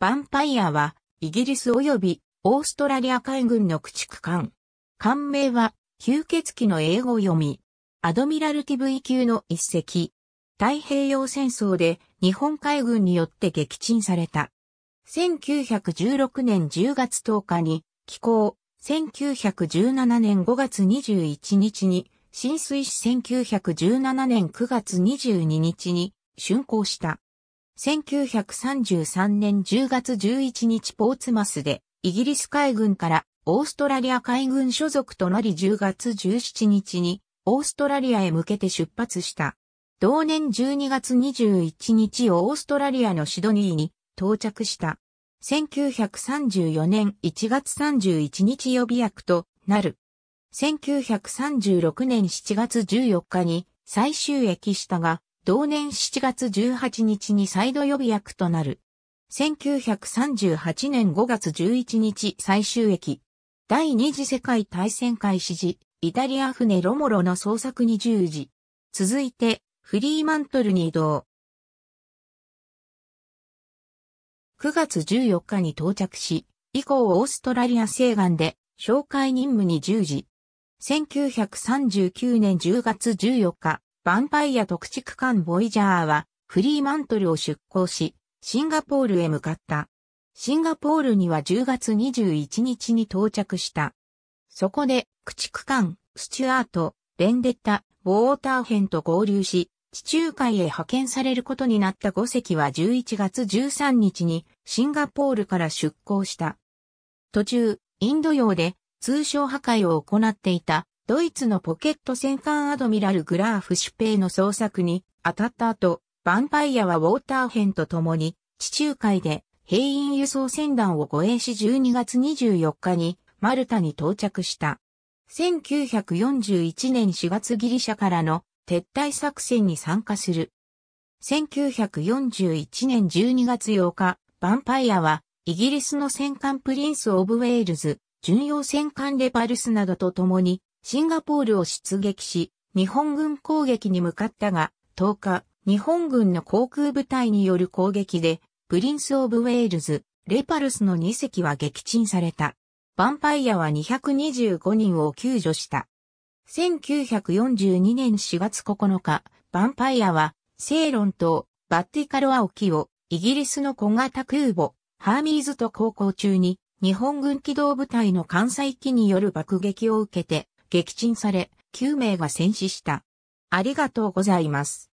バンパイアは、イギリス及びオーストラリア海軍の駆逐艦。艦名は、吸血鬼の英語読み。アドミラルティブ E 級の一隻。太平洋戦争で日本海軍によって撃沈された。1916年10月10日に寄港、1917年5月21日に浸水し1917年9月22日に竣工した。1933年10月11日ポーツマスで、イギリス海軍からオーストラリア海軍所属となり10月17日にオーストラリアへ向けて出発した。同年12月21日オーストラリアのシドニーに到着した。1934年1月31日予備役となる。1936年7月14日に最終駅したが、同年7月18日に再度予備役となる。1938年5月11日最終駅。第二次世界大戦開始時、イタリア船ロモロの捜索に従事。続いて、フリーマントルに移動。9月14日に到着し、以降オーストラリア西岸で、紹介任務に従事。1939年10月14日、ヴァンパイア特地区間ボイジャーはフリーマントルを出港し、シンガポールへ向かった。シンガポールには10月21日に到着した。そこで、駆逐艦、スチュアート、ベンデッタ、ウォーター編と合流し、地中海へ派遣されることになった5隻は11月13日にシンガポールから出港した。途中、インド洋で通商破壊を行っていたドイツのポケット戦艦アドミラル・グラーフ・シュペイの捜索に当たった後、ヴァンパイアはウォーター編と共に地中海で兵員輸送船団を護衛し12月24日にマルタに到着した。1941年4月ギリシャからの撤退作戦に参加する。1941年12月8日、ヴァンパイアはイギリスの戦艦プリンス・オブ・ウェールズ、巡洋戦艦レパルスなどと共にシンガポールを出撃し、日本軍攻撃に向かったが、10日、日本軍の航空部隊による攻撃で、プリンス・オブ・ウェールズ、レパルスの2隻は撃沈された。ヴァンパイアは225人を救助した。1942年4月9日、ヴァンパイアは、セーロン島、バッティカロア沖を、イギリスの小型空母、ハーミーズと航行中に、日本軍機動部隊の艦載機による爆撃を受けて、撃沈され、9名が戦死した。ありがとうございます。